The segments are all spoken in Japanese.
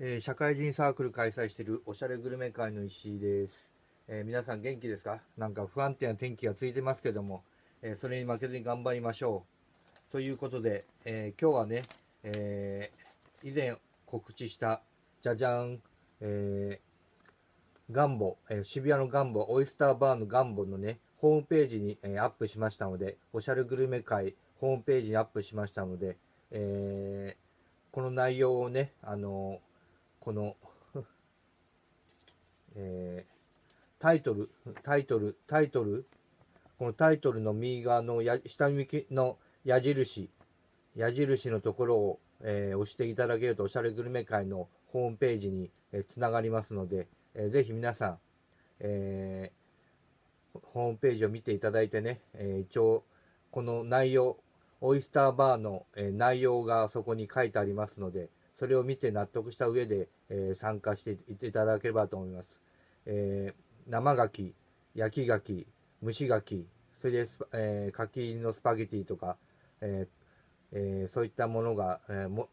えー、社会人サークル開催しているおしゃれグルメ会の石井です、えー、皆さん元気ですかなんか不安定な天気が続いてますけども、えー、それに負けずに頑張りましょうということで、え今日はね、え以前告知したじゃじゃん、えガンボ、え渋谷のガンボオイスターバーのガンボのねホームページに、えアップしましたのでおしゃれグルメ会ホームページにアップしましたので、えこの内容をねあのーこの、えー、タイトル、タイトル、タイトル、このタイトルの右側のや下向きの矢印、矢印のところを、えー、押していただけると、おしゃれグルメ会のホームページにつな、えがりますので、えー、ぜひ皆さん、えー、ホームページを見ていただいてね、えー、一応、この内容、オイスターバーの内容がそこに書いてありますので、それを見て納得した上で、えー、参加していただければと思います。えー、生牡蠣、焼き牡蠣、蒸し牡蠣、それでスえー、牡蠣のスパゲティとか、ええそういったものが、えも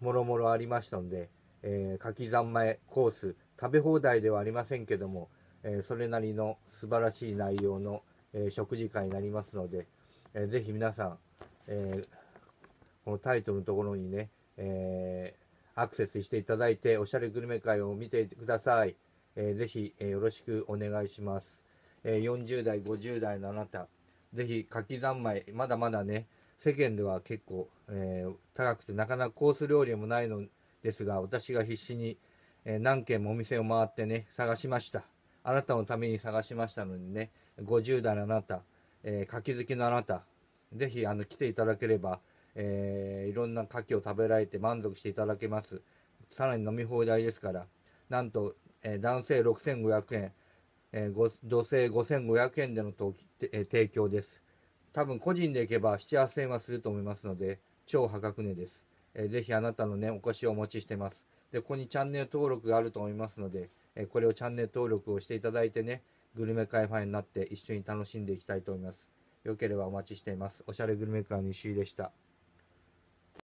もろもろありましたので、えー、牡蠣三昧コース、食べ放題ではありませんけども、えそれなりの素晴らしい内容の、え食事会になりますので、えー、ぜひ皆さん、えこのタイトルのところにね、えー、アクセスしていただいて、おしゃれグルメ会を見てください。えー、ぜひ、えー、よろしくお願いします。え40代、50代のあなた、ぜひ、柿三昧、まだまだね、世間では結構、え高くてなかなかコース料理もないのですが、私が必死に、え何軒もお店を回ってね、探しました。あなたのために探しましたのでね、50代のあなた、え柿好きのあなた、ぜひ、あの、来ていただければ、えー、いろんな牡蠣を食べられて満足していただけます。さらに飲み放題ですから、なんと、えー、男性6500円、えー、女性5500円での提供です。多分個人で行けば7、8000円はすると思いますので、超破格値です。えー、ぜひあなたのね、お越しをお持ちしてます。で、ここにチャンネル登録があると思いますので、えこれをチャンネル登録をしていただいてね、グルメ会ファンになって一緒に楽しんでいきたいと思います。よければお待ちしています。おしゃれグルメ会の西井でした。